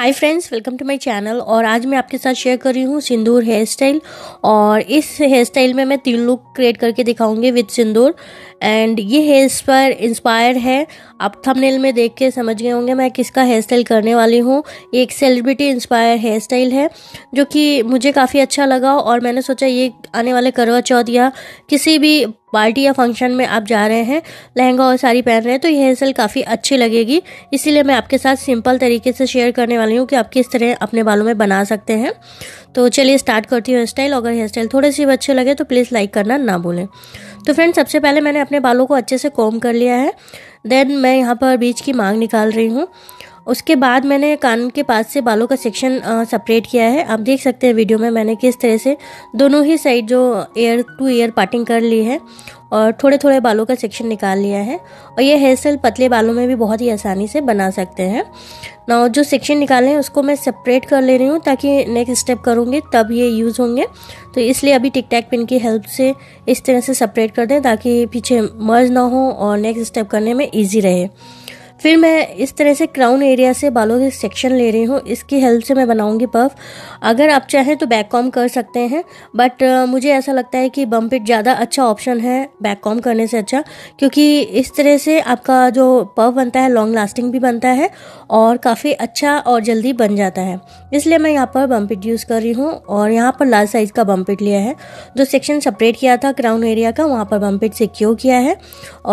hi friends welcome to my channel और आज मैं आपके साथ शेयर कर रही हूँ सिंदूर हेयर स्टाइल और इस हेयर स्टाइल में मैं तीन लुक क्रिएट करके दिखाऊंगी विद सिंदूर एंड ये हेयर स्पायर इंस्पायर है आप थंबनेल में देख के समझ गए होंगे मैं किसका हेयर स्टाइल करने वाली हूँ ये एक सेलिब्रिटी इंस्पायर हेयर स्टाइल है जो कि मुझे काफ़ी अच्छा लगा और मैंने सोचा ये आने वाले करवा चौथ या किसी भी पार्टी या फंक्शन में आप जा रहे हैं लहंगा और साड़ी पहन रहे हैं तो ये हेयर स्टाइल काफ़ी अच्छी लगेगी इसीलिए मैं आपके साथ सिंपल तरीके से शेयर करने वाली हूँ कि आप किस तरह अपने बालों में बना सकते हैं तो चलिए स्टार्ट करती हूँ हेयर स्टाइल अगर हेयर स्टाइल थोड़े से अच्छे लगे तो प्लीज़ लाइक करना ना भूलें तो फ्रेंड्स सबसे पहले मैंने अपने बालों को अच्छे से कॉम कर लिया है देन मैं यहाँ पर बीच की मांग निकाल रही हूँ उसके बाद मैंने कान के पास से बालों का सेक्शन सेपरेट किया है आप देख सकते हैं वीडियो में मैंने किस तरह से दोनों ही साइड जो एयर टू एयर पार्टिंग कर ली है और थोड़े थोड़े बालों का सेक्शन निकाल लिया है और ये हेयर स्टाइल पतले बालों में भी बहुत ही आसानी से बना सकते हैं ना जो सेक्शन निकाले हैं उसको मैं सेपरेट कर ले रही हूँ ताकि नेक्स्ट स्टेप करूँगी तब ये यूज़ होंगे तो इसलिए अभी टिक टैक पिन की हेल्प से इस तरह से सेपरेट कर दें ताकि पीछे मर्ज ना हो और नेक्स्ट स्टेप करने में ईजी रहे फिर मैं इस तरह से क्राउन एरिया से बालों के सेक्शन ले रही हूँ इसकी हेल्प से मैं बनाऊँगी पफ अगर आप चाहें तो बैक कॉम कर सकते हैं बट मुझे ऐसा लगता है कि बम्प इट ज़्यादा अच्छा ऑप्शन है बैक कॉम करने से अच्छा क्योंकि इस तरह से आपका जो पफ बनता है लॉन्ग लास्टिंग भी बनता है और काफ़ी अच्छा और जल्दी बन जाता है इसलिए मैं यहाँ पर बम पिट यूज़ कर रही हूँ और यहाँ पर लार्ज साइज़ का बम पिट लिया है जो सेक्शन सेपरेट किया था क्राउन एरिया का वहाँ पर बम्प इट सिक्योर किया है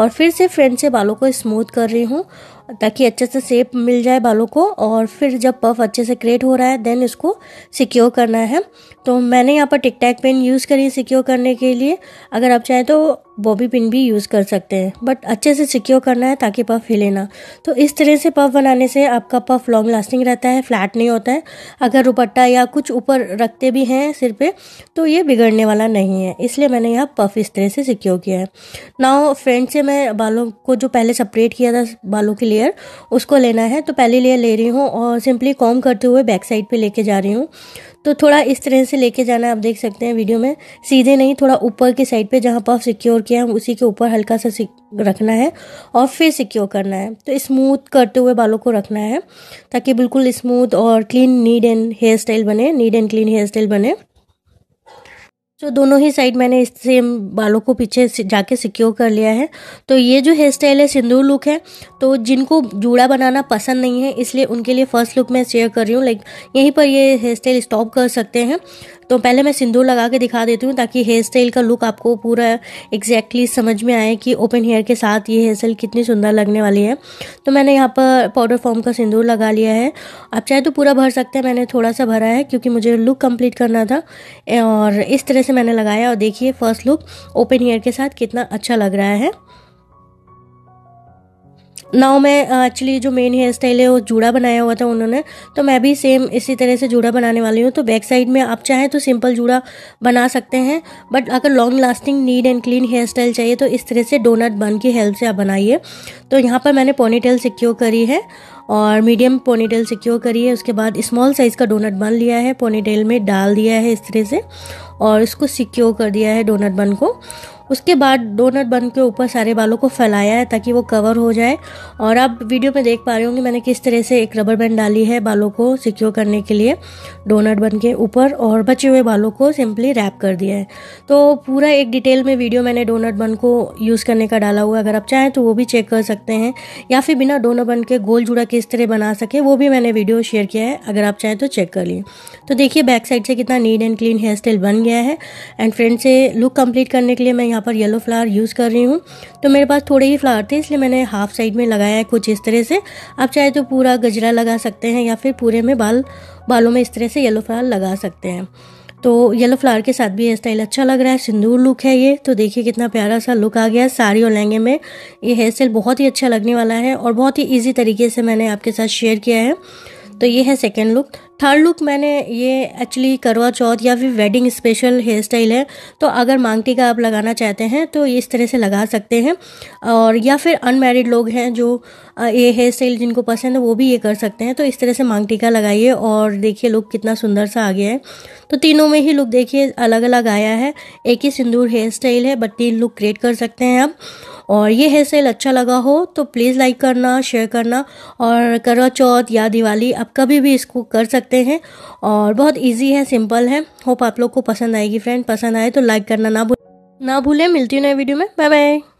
और फिर से फ्रेंड से बालों को स्मूथ कर रही हूँ ताकि अच्छे से सेप मिल जाए बालों को और फिर जब पफ अच्छे से क्रिएट हो रहा है देन इसको सिक्योर करना है तो मैंने यहाँ पर टिक टैक पेन यूज़ करी सिक्योर करने के लिए अगर आप चाहें तो बॉबी पिन भी यूज़ कर सकते हैं बट अच्छे से सिक्योर करना है ताकि पफ हिले ना तो इस तरह से पफ बनाने से आपका पफ लॉन्ग लास्टिंग रहता है फ्लैट नहीं होता है अगर दुपट्टा या कुछ ऊपर रखते भी हैं सिर पे तो ये बिगड़ने वाला नहीं है इसलिए मैंने यहाँ पफ इस तरह से सिक्योर किया है नाव फ्रेंड से मैं बालों को जो पहले सेपरेट किया था बालों की लेयर उसको लेना है तो पहली लेयर ले रही हूँ और सिंपली कॉम करते हुए बैक साइड पर लेके जा रही हूँ तो थोड़ा इस तरह से लेके जाना आप देख सकते हैं वीडियो में सीधे नहीं थोड़ा ऊपर की साइड पे जहाँ पफ सिक्योर किया है उसी के ऊपर हल्का सा रखना है और फिर सिक्योर करना है तो स्मूथ करते हुए बालों को रखना है ताकि बिल्कुल स्मूथ और clean neat and hair style बने neat and clean hair style बने सो दोनों ही साइड मैंने इस सेम बालों को पीछे जाके सिक्योर कर लिया है तो ये जो हेयर स्टाइल है सिंदूर लुक है तो जिनको जूड़ा बनाना पसंद नहीं है इसलिए उनके लिए फर्स्ट लुक मैं शेयर कर रही हूँ लाइक यहीं पर ये हेयर स्टाइल स्टॉप कर सकते हैं तो पहले मैं सिंदूर लगा के दिखा देती हूँ ताकि हेयर स्टाइल का लुक आपको पूरा एग्जैक्टली exactly समझ में आए कि ओपन हेयर के साथ ये हेयर स्टाइल कितनी सुंदर लगने वाली है तो मैंने यहाँ पर पाउडर फॉर्म का सिंदूर लगा लिया है आप चाहे तो पूरा भर सकते हैं मैंने थोड़ा सा भरा है क्योंकि मुझे लुक कम्प्लीट करना था और इस तरह से मैंने लगाया और देखिए फर्स्ट लुक ओपन हेयर के साथ कितना अच्छा लग रहा है नाउ मैं एक्चुअली uh, जो मेन हेयर स्टाइल है वो जूड़ा बनाया हुआ था उन्होंने तो मैं भी सेम इसी तरह से जूड़ा बनाने वाली हूँ तो बैक साइड में आप चाहें तो सिंपल जूड़ा बना सकते हैं बट अगर long lasting neat and clean hair style चाहिए तो इस तरह से डोनट बन की हेल्प से आप बनाइए तो यहाँ पर मैंने पोनीटेल सिक्योर करी है और मीडियम पोनीटेल सिक्योर करी है उसके बाद स्मॉल साइज़ का डोनट बन लिया है पोनीटेल में डाल दिया है इस तरह से और इसको सिक्योर कर दिया है डोनट बन को उसके बाद डोनट बन के ऊपर सारे बालों को फैलाया है ताकि वो कवर हो जाए और आप वीडियो में देख पा रहे होंगे मैंने किस तरह से एक रबर बैंड डाली है बालों को सिक्योर करने के लिए डोनट बन के ऊपर और बचे हुए बालों को सिंपली रैप कर दिया है तो पूरा एक डिटेल में वीडियो मैंने डोनट बन को यूज़ करने का डाला हुआ अगर आप चाहें तो वो भी चेक कर सकते हैं या फिर बिना डोनट बन के गोल जुड़ा किस तरह बना सके वो भी मैंने वीडियो शेयर किया है अगर आप चाहें तो चेक कर लिए तो देखिए बैक साइड से कितना neat and clean hair style बन गया है एंड फ्रेंड से लुक कंप्लीट करने के लिए मैं यहाँ पर येलो फ्लावर यूज़ कर रही हूँ तो मेरे पास थोड़े ही फ्लावर थे इसलिए मैंने हाफ साइड में लगाया है कुछ इस तरह से आप चाहे तो पूरा गजरा लगा सकते हैं या फिर पूरे में बाल बालों में इस तरह से येलो फ्लावर लगा सकते हैं तो येलो फ्लावर के साथ भी हेयर स्टाइल अच्छा लग रहा है सिंदूर लुक है ये तो देखिए कितना प्यारा सा लुक आ गया साड़ी और लहंगे में ये हेयर स्टाइल बहुत ही अच्छा लगने वाला है और बहुत ही ईजी तरीके से मैंने आपके साथ शेयर किया है तो ये है सेकेंड लुक थर्ड लुक मैंने ये एक्चुअली करवा चौथ या फिर वेडिंग स्पेशल हेयर स्टाइल है तो अगर मांगटी का आप लगाना चाहते हैं तो इस तरह से लगा सकते हैं और या फिर अनमेरिड लोग हैं जो ये हेयर स्टाइल जिनको पसंद है वो भी ये कर सकते हैं तो इस तरह से मांगटी का लगाइए और देखिए लुक कितना सुंदर सा आ गया है तो तीनों में ही लुक देखिए अलग अलग आया है एक ही सिंदूर हेयर स्टाइल है बट तीन लुक क्रिएट कर सकते हैं आप और ये हेयर स्टाइल अच्छा लगा हो तो प्लीज़ लाइक करना शेयर करना और करवा चौथ या दिवाली आप कभी भी इसको कर सकते हैं और बहुत ईजी है सिंपल है होप आप लोग को पसंद आएगी फ्रेंड पसंद आए तो लाइक करना ना भूल ना भूलें मिलती हूँ नए वीडियो में बाय बाय